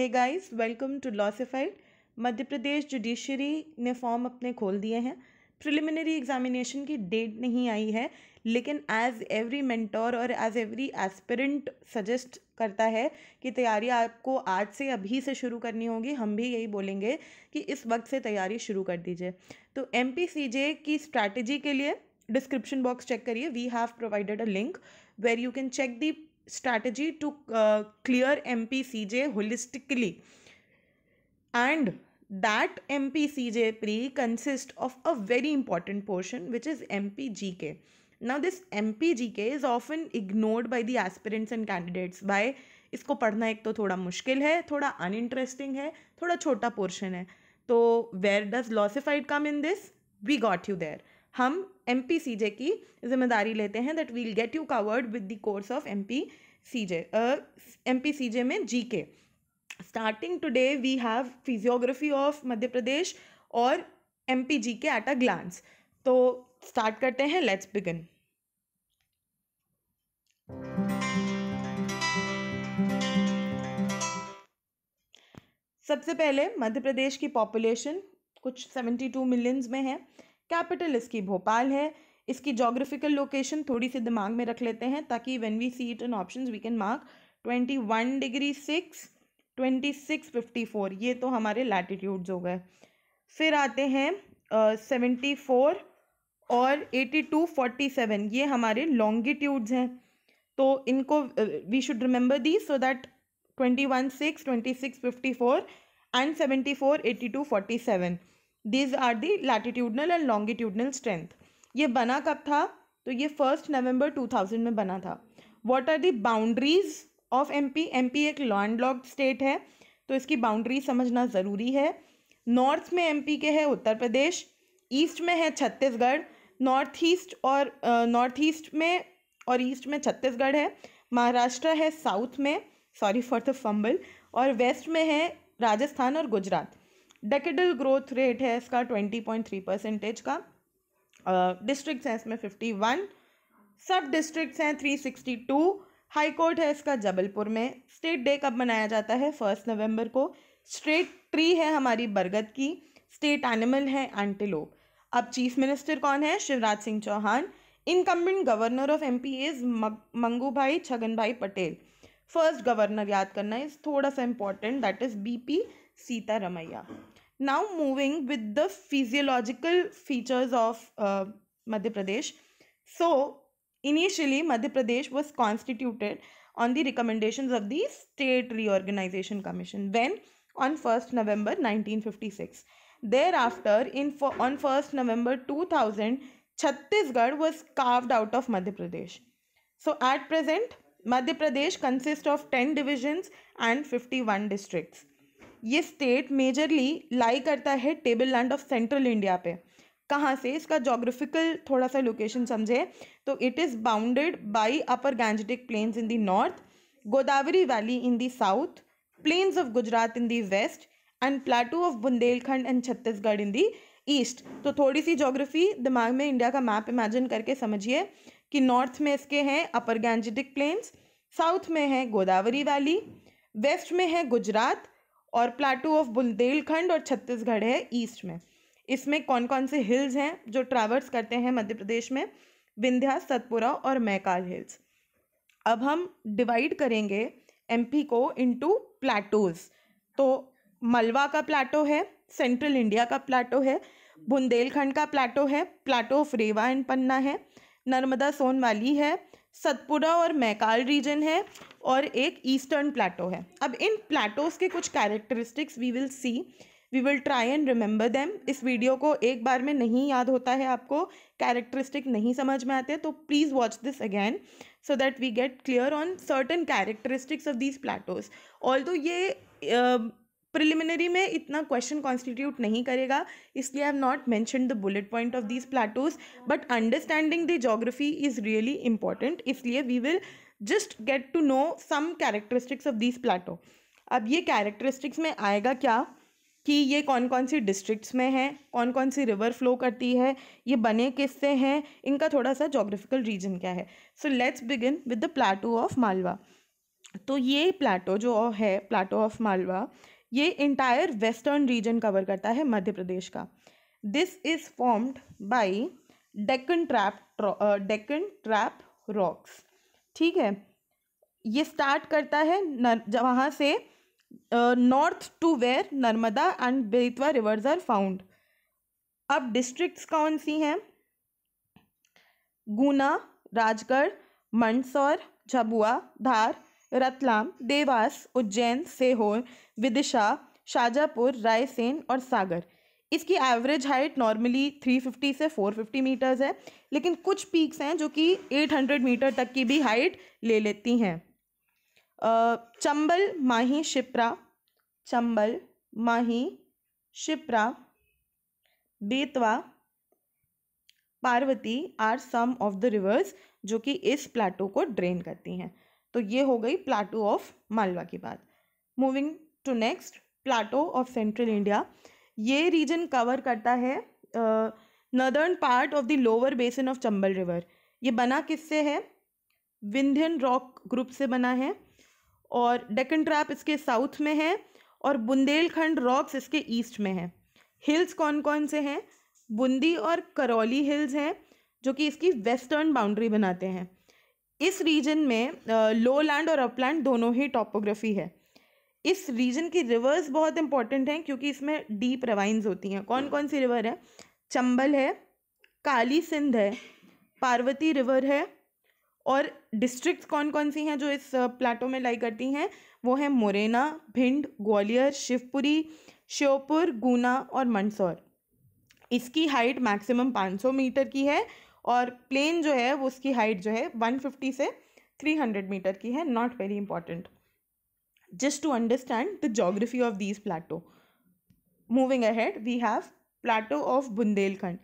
Hey guys welcome to Lawsified Madhya Pradesh judiciary ने form अपने खोल दिए हैं प्रिलिमिनरी एग्जामिनेशन की डेट नहीं आई है लेकिन एज एवरी मेंटोर और एज एवरी एस्पिरेंट सजेस्ट करता है कि तैयारी आपको आज से अभी से शुरू करनी होगी हम भी यही बोलेंगे कि इस वक्त से तैयारी शुरू कर दीजिए तो एम की स्ट्रैटेजी के लिए डिस्क्रिप्शन बॉक्स चेक करिए we have provided a link where you can check the strategy to uh, clear MPCJ holistically. And that MPCJ pre consists of a very important portion which is MPGK. Now this MPGK is often ignored by the aspirants and candidates by इसको पढ़ना एक तो थोड़ा मुश्किल है थोड़ा uninteresting है थोड़ा छोटा पोर्शन है तो where does Lawsified come in this we got you there हम एम पी सी जे की जिम्मेदारी लेते हैं that will get you covered with the course of M P C J M P C J में G K starting today we have physiography of Madhya Pradesh और M P G K at a glance तो start करते हैं let's begin सबसे पहले मध्य प्रदेश की population कुछ seventy two millions में है कैपिटल इसकी भोपाल है इसकी जोग्राफिकल लोकेशन थोड़ी सी दिमाग में रख लेते हैं ताकि when we see it in option we can mark twenty one degree six twenty six fifty four ये तो हमारे लैटिट्यूड्स हो गए फिर आते हैं सेवेंटी uh, फोर और एटी टू फोर्टी सेवन ये हमारे लॉन्गिट्यूड्स हैं तो इनको we should remember the so that twenty one six twenty six fifty four and seventy four eighty two forty seven these are the latitudinal and longitudinal strength ये बना कब था तो ये फर्स्ट नवंबर 2000 में बना था what are the boundaries of MP MP एक लैंड लॉक्ड स्टेट है तो इसकी बाउंड्री समझना ज़रूरी है नॉर्थ में एमपी के है उत्तर प्रदेश ईस्ट में है छत्तीसगढ़ नॉर्थ ईस्ट और नॉर्थ uh, ईस्ट में और ईस्ट में छत्तीसगढ़ है महाराष्ट्र है साउथ में सॉरी फॉर द फंबल और वेस्ट में है राजस्थान और गुजरात डेकेडल ग्रोथ रेट है इसका ट्वेंटी पॉइंट थ्री परसेंटेज का डिस्ट्रिक्ट हैं इसमें फिफ्टी वन सब डिस्ट्रिक्ट हैं three sixty two high court है इसका जबलपुर में स्टेट डे कब मनाया जाता है फर्स्ट नवंबर को स्टेट ट्री है हमारी बरगद की स्टेट एनिमल है एंटीलोप अब चीफ मिनिस्टर कौन है Shivraj Singh Chouhan incumbent governor of M P is Mangu Bhai Chhagan भाई पटेल फर्स्ट गवर्नर याद करना इज थोड़ा सा important that is B P Sita Now moving with the physiological features of uh, Madhya Pradesh. So initially Madhya Pradesh was constituted on the recommendations of the State Reorganization Commission when on 1st November 1956. Thereafter in for, on 1st November 2000 Chhattisgarh was carved out of Madhya Pradesh. So at present Madhya Pradesh consists of 10 divisions and 51 districts. ये state majorly lie करता है table land of central India पे कहाँ से इसका geographical थोड़ा सा location समझे तो it is bounded by upper Gangetic plains in the north Godavari valley in the south plains of Gujarat in the west and plateau of Bundelkhand and Chhattisgarh in the east तो थोड़ी सी जोग्राफी दिमाग में इंडिया का मैप इमेजिन करके समझिए कि नॉर्थ में इसके हैं अपर गैंजेटिक प्लेन्स साउथ में है गोदावरी वैली वेस्ट में है गुजरात और प्लाटू ऑफ बुंदेलखंड और छत्तीसगढ़ है ईस्ट में इसमें कौन कौन से हिल्स हैं जो ट्रैवर्स करते हैं मध्य प्रदेश में विंध्या सतपुरा और मैकाल हिल्स अब हम डिवाइड करेंगे एमपी को इनटू प्लाटोज़ तो मलवा का प्लाटो है सेंट्रल इंडिया का प्लाटो है बुंदेलखंड का प्लाटो है plateau of Rewa and Panna है नर्मदा सोन वाली है सतपुड़ा और मैकाल रीजन है और एक ईस्टर्न प्लेटो है अब इन प्लेटोज़ के कुछ characteristics we will see we will try and remember them इस वीडियो को एक बार में नहीं याद होता है आपको कैरेक्टरिस्टिक नहीं समझ में आते तो please watch this again so that we get clear on certain characteristics of these plateaus although ये uh, प्रिलिमिनरी में इतना क्वेश्चन कॉन्स्टिट्यूट नहीं करेगा इसलिए I have not mention the bullet point of these plateaus but understanding the geography is really important इसलिए we will just get to know some characteristics of these plateau अब ये characteristics में आएगा क्या कि ये कौन कौन सी डिस्ट्रिक्ट्स में हैं कौन कौन सी रिवर फ्लो करती है ये बने किससे हैं इनका थोड़ा सा जोग्राफिकल रीजन क्या है so let's begin with the plateau of Malwa तो ये प्लाटो जो है प्लाटो ऑफ मालवा ये इंटायर वेस्टर्न रीजन कवर करता है मध्य प्रदेश का this is formed by Deccan trap Deccan trap rocks ठीक है ये स्टार्ट करता है नर वहाँ से north to where Narmada and Betwa rivers are found अब डिस्ट्रिक्ट्स कौन सी हैं गुना राजगढ़ मंदसौर झबुआ धार रतलाम देवास उज्जैन सेहोर विदिशा शाजापुर रायसेन और सागर इसकी एवरेज हाइट नॉर्मली 350 से 450 मीटर्स है लेकिन कुछ पीक्स हैं जो कि 800 मीटर तक की भी हाइट ले लेती हैं Chambal Mahi Shipra Chambal Mahi Shipra Betwa Parvati are some of the rivers जो कि इस प्लाटो को ड्रेन करती हैं तो ये हो गई प्लाटो ऑफ मालवा की बात moving to next plateau of central India ये रीजन कवर करता है northern part of the lower basin of Chambal river ये बना किससे है विंध्यन रॉक ग्रुप से बना है और डेकन ट्रैप इसके साउथ में है और बुंदेलखंड रॉक्स इसके ईस्ट में है हिल्स कौन कौन से हैं बुंदी और करौली हिल्स हैं जो कि इसकी वेस्टर्न बाउंड्री बनाते हैं इस रीजन में लो लैंड और अपलैंड दोनों ही टॉपोग्राफी है इस रीजन की रिवर्स बहुत इंपॉर्टेंट हैं क्योंकि इसमें डीप रवाइंस होती हैं कौन कौन सी रिवर है चंबल है काली सिंध है पार्वती रिवर है और डिस्ट्रिक्ट कौन कौन सी हैं जो इस प्लाटो में लाई करती हैं वो हैं मुरैना भिंड ग्वालियर शिवपुरी श्योपुर गुना और मंदसौर इसकी हाइट मैक्सिमम 500 मीटर की है और प्लेन जो है वो उसकी हाइट जो है वन फिफ्टी से थ्री हंड्रेड मीटर की है not very important just to understand the geography of these plateau moving ahead we have plateau of Bundelkhand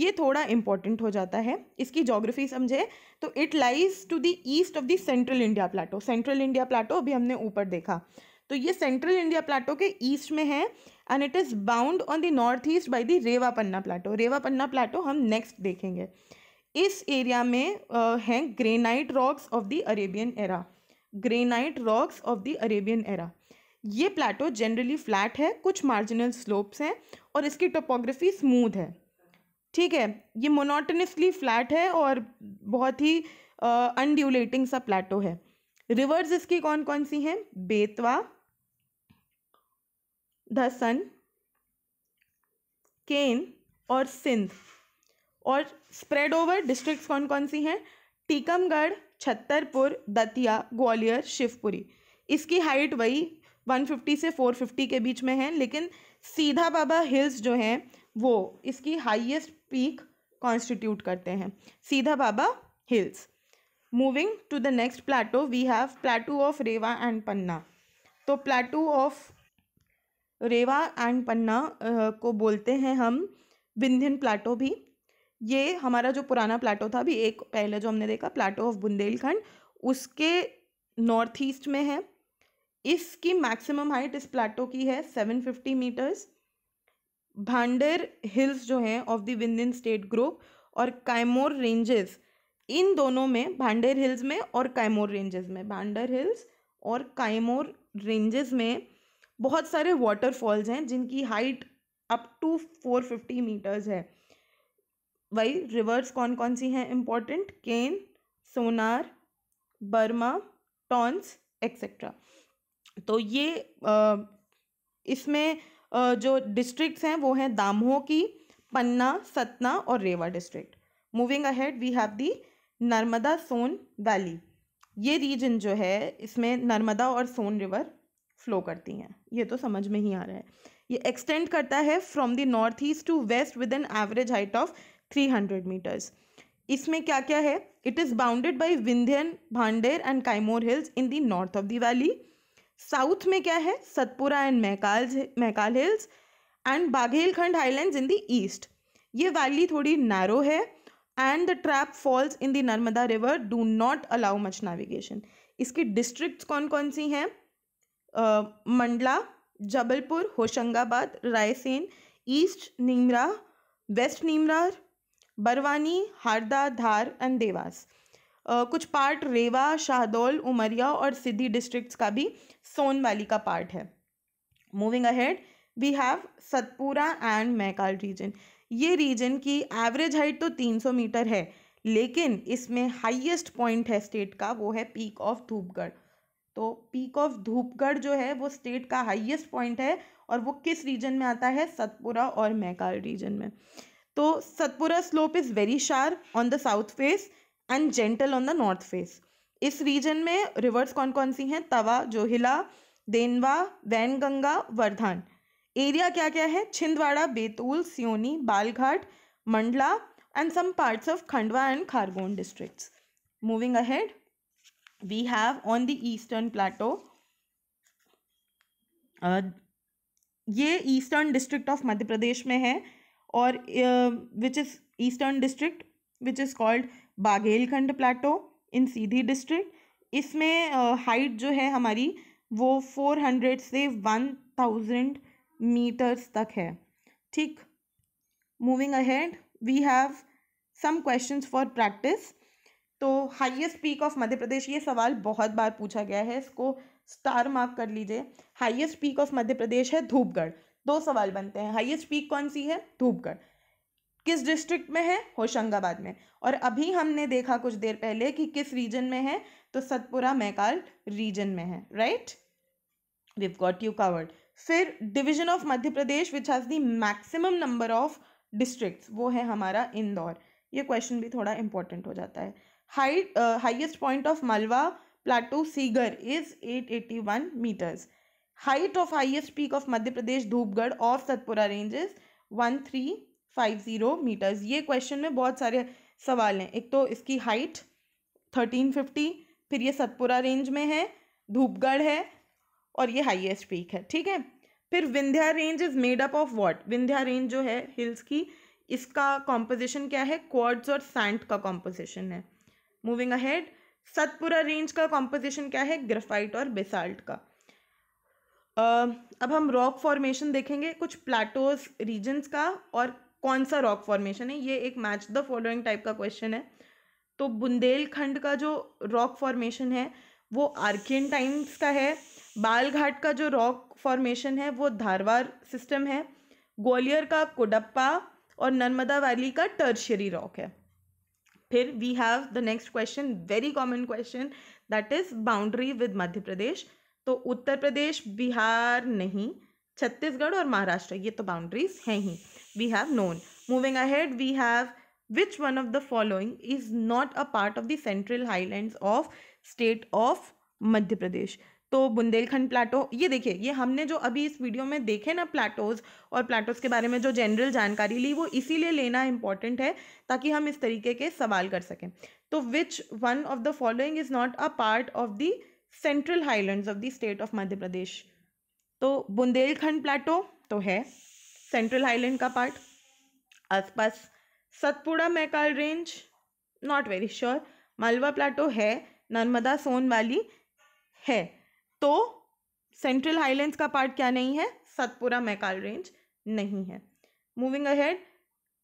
ये थोड़ा इम्पॉर्टेंट हो जाता है इसकी जोग्राफी समझे तो it lies to the east of the central India plateau central India plateau अभी हमने ऊपर देखा तो ये सेंट्रल इंडिया प्लाटो के ईस्ट में है and it is bound on the north east by the Rewa Panna plateau Rewa Panna plateau हम नेक्स्ट देखेंगे इस एरिया में हैं granite rocks of the Arabian era granite rocks of the Arabian era ये प्लाटो जनरली फ्लैट है कुछ मार्जिनल स्लोप्स हैं और इसकी टोपोग्राफी स्मूथ है ठीक है ये मोनोटनसली फ्लैट है और बहुत ही अनड्यूलेटिंग सा प्लाटो है रिवर्स इसकी कौन कौन सी हैं बेतवा धसन केन और सिंध और स्प्रेड ओवर डिस्ट्रिक्ट कौन कौन सी हैं टीकमगढ़ छतरपुर दतिया ग्वालियर शिवपुरी इसकी हाइट वही 150 से 450 के बीच में है लेकिन सीधा बाबा हिल्स जो हैं वो इसकी हाईएस्ट पीक कॉन्स्टिट्यूट करते हैं Sidh Baba hills moving to the next plateau we have plateau of Rewa and Panna तो plateau of Rewa and Panna को बोलते हैं हम विंध्यन प्लाटो भी ये हमारा जो पुराना प्लाटो था अभी एक पहले जो हमने देखा प्लाटो ऑफ बुंदेलखंड उसके नॉर्थ ईस्ट में है इसकी मैक्सिमम हाइट इस प्लाटो की है seven fifty metres Bhander hills जो हैं of the Vindhyan state group और कैमोर रेंजेस इन दोनों में भांडेर हिल्स में और कैमोर रेंजेस में भांडर हिल्स और कायमोर रेंजेस में बहुत सारे वाटरफॉल्स हैं जिनकी height up to four fifty metres है वही रिवर्स कौन कौन सी हैं इम्पॉर्टेंट केन सोनार बर्मा टॉन्स एक्सेट्रा तो ये इसमें जो डिस्ट्रिक्ट्स हैं वो हैं दामोह की पन्ना सतना और Rewa district moving ahead we have the Narmada Son valley ये रीजन जो है इसमें नर्मदा और सोन रिवर फ्लो करती हैं ये तो समझ में ही आ रहा है ये एक्सटेंड करता है from the north east to west with an average height of three hundred metres इसमें क्या क्या है it is bounded by Vindhyan Bhander and Kaimur hills in the north of the valley south में क्या है Satpura and Mahkal Mahkal hills and Baghelkhand highland in the east ये valley थोड़ी narrow है and the trap falls in the Narmada river do not allow much navigation इसकी district कौन कौन सी हैं Mandla Jabalpur Hoshangabad Raisen east Nimar west Nimar Barwani Harda Dhar and Dewas Uh, कुछ पार्ट रेवा शाहदौल उमरिया और सिद्धि डिस्ट्रिक्ट्स का भी सोन वैली का पार्ट है moving ahead we have Satpura and Maikal region ये रीजन की एवरेज हाइट तो 300 मीटर है लेकिन इसमें हाईएस्ट पॉइंट है स्टेट का वो है पीक ऑफ धूपगढ़ तो पीक ऑफ धूपगढ़ जो है वो स्टेट का हाईएस्ट पॉइंट है और वो किस रीजन में आता है सतपुरा और मैकाल रीजन में तो Satpura slope is very sharp on the south face and gentle on the north face इस रीजन में रिवर्स कौन कौन सी हैं तवा जोहिला देनवा वैनगंगा वर्धान एरिया क्या क्या है Chhindwara Betul Seoni Balaghat Mandla and some parts of Khandwa and Khargone districts moving ahead we have on the eastern plateau ये eastern district of Madhya Pradesh में है और which is eastern district which is called Baghelkhand plateau in Sidhi district इसमें हाइट जो है हमारी वो फोर हंड्रेड से वन थाउजेंड मीटर्स तक है ठीक moving ahead we have some question for practice तो highest peak of Madhya Pradesh ये सवाल बहुत बार पूछा गया है इसको स्टार मार्क कर लीजिए highest peak of Madhya Pradesh है धूपगढ़ दो सवाल बनते हैं हाईएस्ट पीक कौन सी है धूपगढ़ किस डिस्ट्रिक्ट में है होशंगाबाद में और अभी हमने देखा कुछ देर पहले कि किस रीजन में है तो सतपुरा मैकाल रीजन में है right we've got you covered फिर division of Madhya Pradesh which has the maximum number of districts वो है हमारा इंदौर ये क्वेश्चन भी थोड़ा इंपॉर्टेंट हो जाता है high highest point of Malwa plateau Sigar is 881 metres height of peak of Madhya Pradesh Dhupgarh और Satpura range is one three five zero metres ये क्वेश्चन में बहुत सारे सवाल हैं एक तो इसकी हाइट थर्टीन फिफ्टी फिर ये सतपुरा रेंज में है धूपगढ़ है और ये हाइएस्ट पीक है ठीक है फिर Vindhya range is made up of what Vindhya range जो है हिल्स की इसका कॉम्पोजिशन क्या है क्वार्स और सैंट का कॉम्पोजिशन है मूविंग अहेड सतपुरा रेंज का कॉम्पोजिशन क्या है ग्रेफाइट और बेसाल्ट का अब हम रॉक फॉर्मेशन देखेंगे कुछ प्लाटोज रीजन्स का और कौन सा रॉक फॉर्मेशन है ये एक मैच द फॉलोइंग टाइप का क्वेश्चन है तो बुंदेलखंड का जो रॉक फॉर्मेशन है वो आर्कियन टाइम्स का है बालघाट का जो रॉक फॉर्मेशन है वो धारवार सिस्टम है ग्वालियर का कोडप्पा और नर्मदा वैली का टर्शरी रॉक है फिर we have the next question very common question that is boundary with Madhya Pradesh तो उत्तर प्रदेश बिहार नहीं छत्तीसगढ़ और महाराष्ट्र ये तो बाउंड्रीज हैं ही we have known moving ahead we have which one of the following is not a part of the central highland of state of Madhya Pradesh तो Bundelkhand Plato ये देखिए ये हमने जो अभी इस वीडियो में देखे ना प्लाटोज और प्लाटोज के बारे में जो जनरल जानकारी ली वो इसीलिए लेना इम्पॉर्टेंट है ताकि हम इस तरीके के सवाल कर सकें तो which one of the following is not a part of the central highlands of the state of Madhya Pradesh तो बुंदेलखंड प्लाटो तो है सेंट्रल हाईलैंड का पार्ट आसपास Satpura Maikal range not very sure Malwa plateau है नर्मदा सोन वाली है तो सेंट्रल हाईलैंड्स का पार्ट क्या नहीं है सतपुरा मैकाल रेंज नहीं है moving ahead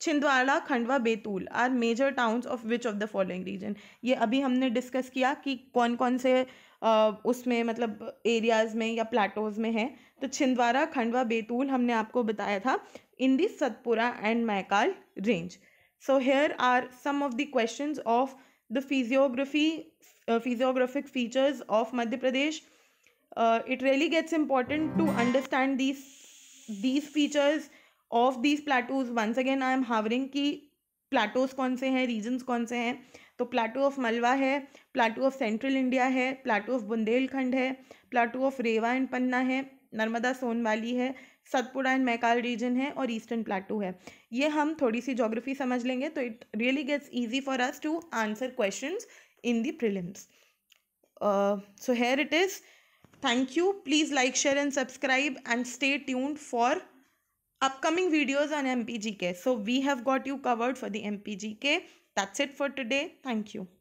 Chhindwara Khandwa Betul are major towns of which of the following region ये अभी हमने डिस्कस किया कि कौन कौन से उसमें मतलब एरियाज़ में या प्लाटोज़ में है तो छिंदवाड़ा खंडवा बैतूल हमने आपको बताया था in the Satpura and Maikal range so here are some of the question of the physiography physiographic features of Madhya Pradesh it really gets important to understand these these features of these plateaus once again I am hovering की plateaus कौन से हैं regions कौन से हैं तो Plato of Malwa है plateau of central India है प्लाटू ऑफ बुंदेलखंड है plateau of Rewa and Panna है नर्मदा सोन वाली है सतपुड़ा एंड मैकाल रीजन है और ईस्टर्न प्लाटू है ये हम थोड़ी सी जोग्राफी समझ लेंगे तो it really gets easy for us to answer question in the prelims so here it is thank you please like share and subscribe and stay tune for upcoming videos on M P G K so we have got you covered for the M P G K that's it for today thank you